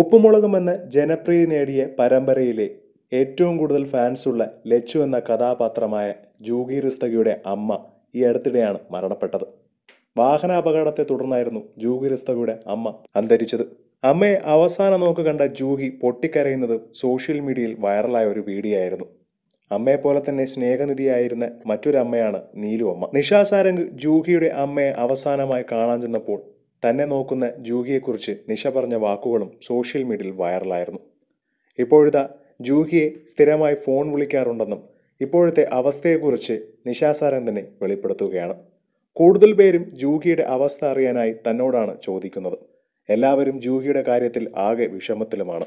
ഉപ്പുമുളകും എന്ന ജനപ്രീതി നേടിയ പരമ്പരയിലെ ഏറ്റവും കൂടുതൽ ഫാൻസുള്ള ലച്ചു എന്ന കഥാപാത്രമായ ജൂഗി റിസ്തകിയുടെ അമ്മ ഈ അടുത്തിടെയാണ് മരണപ്പെട്ടത് വാഹന അപകടത്തെ തുടർന്നായിരുന്നു ജൂഗി റിസ്തകിയുടെ അമ്മ അന്തരിച്ചത് അമ്മയെ അവസാന നോക്ക് കണ്ട ജൂഹി പൊട്ടിക്കരയുന്നത് സോഷ്യൽ മീഡിയയിൽ വൈറലായ ഒരു വീഡിയോ ആയിരുന്നു അമ്മയെ പോലെ തന്നെ സ്നേഹനിധിയായിരുന്ന മറ്റൊരമ്മയാണ് നീലു അമ്മ നിഷാ സാരംഗ് ജൂഹിയുടെ അമ്മയെ അവസാനമായി കാണാൻ ചെന്നപ്പോൾ തന്നെ നോക്കുന്ന ജൂഹിയെക്കുറിച്ച് നിഷ പറഞ്ഞ വാക്കുകളും സോഷ്യൽ മീഡിയയിൽ വൈറലായിരുന്നു ഇപ്പോഴത്തെ ജൂഹിയെ സ്ഥിരമായി ഫോൺ വിളിക്കാറുണ്ടെന്നും ഇപ്പോഴത്തെ അവസ്ഥയെക്കുറിച്ച് നിശാസാരൻ തന്നെ വെളിപ്പെടുത്തുകയാണ് കൂടുതൽ പേരും ജൂഹിയുടെ അവസ്ഥ അറിയാനായി തന്നോടാണ് ചോദിക്കുന്നത് എല്ലാവരും ജൂഹിയുടെ കാര്യത്തിൽ ആകെ വിഷമത്തിലുമാണ്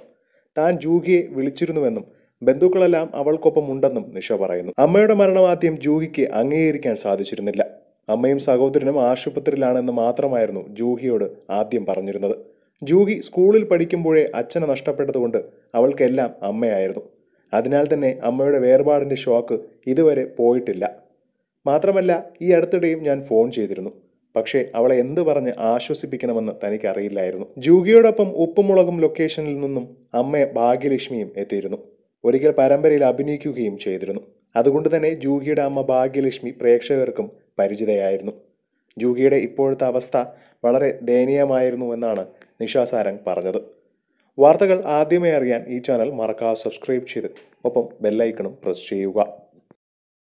താൻ ജൂഹിയെ വിളിച്ചിരുന്നുവെന്നും ബന്ധുക്കളെല്ലാം അവൾക്കൊപ്പം ഉണ്ടെന്നും നിഷ പറയുന്നു അമ്മയുടെ മരണമാദ്യം ജൂഹിക്ക് അംഗീകരിക്കാൻ സാധിച്ചിരുന്നില്ല അമ്മയും സഹോദരനും ആശുപത്രിയിലാണെന്ന് മാത്രമായിരുന്നു ജൂഹിയോട് ആദ്യം പറഞ്ഞിരുന്നത് ജൂഹി സ്കൂളിൽ പഠിക്കുമ്പോഴേ അച്ഛനെ നഷ്ടപ്പെട്ടതുകൊണ്ട് അവൾക്കെല്ലാം അമ്മയായിരുന്നു അതിനാൽ തന്നെ അമ്മയുടെ വേർപാടിൻ്റെ ഷോക്ക് ഇതുവരെ പോയിട്ടില്ല മാത്രമല്ല ഈ അടുത്തിടെയും ഞാൻ ഫോൺ ചെയ്തിരുന്നു പക്ഷേ അവളെ എന്ത് പറഞ്ഞ് ആശ്വസിപ്പിക്കണമെന്ന് തനിക്കറിയില്ലായിരുന്നു ജൂഹിയോടൊപ്പം ഉപ്പുമുളകും ലൊക്കേഷനിൽ നിന്നും അമ്മയെ ഭാഗ്യലക്ഷ്മിയും എത്തിയിരുന്നു ഒരിക്കൽ പരമ്പരയിൽ അഭിനയിക്കുകയും ചെയ്തിരുന്നു അതുകൊണ്ട് തന്നെ ജൂഹിയുടെ അമ്മ ഭാഗ്യലക്ഷ്മി പ്രേക്ഷകർക്കും പരിചിതയായിരുന്നു ജൂഗിയുടെ ഇപ്പോഴത്തെ അവസ്ഥ വളരെ ദയനീയമായിരുന്നു എന്നാണ് നിഷ സാരംഗ് പറഞ്ഞത് വാർത്തകൾ ആദ്യമേ അറിയാൻ ഈ ചാനൽ മറക്കാതെ സബ്സ്ക്രൈബ് ചെയ്ത് ഒപ്പം ബെല്ലൈക്കണും പ്രസ് ചെയ്യുക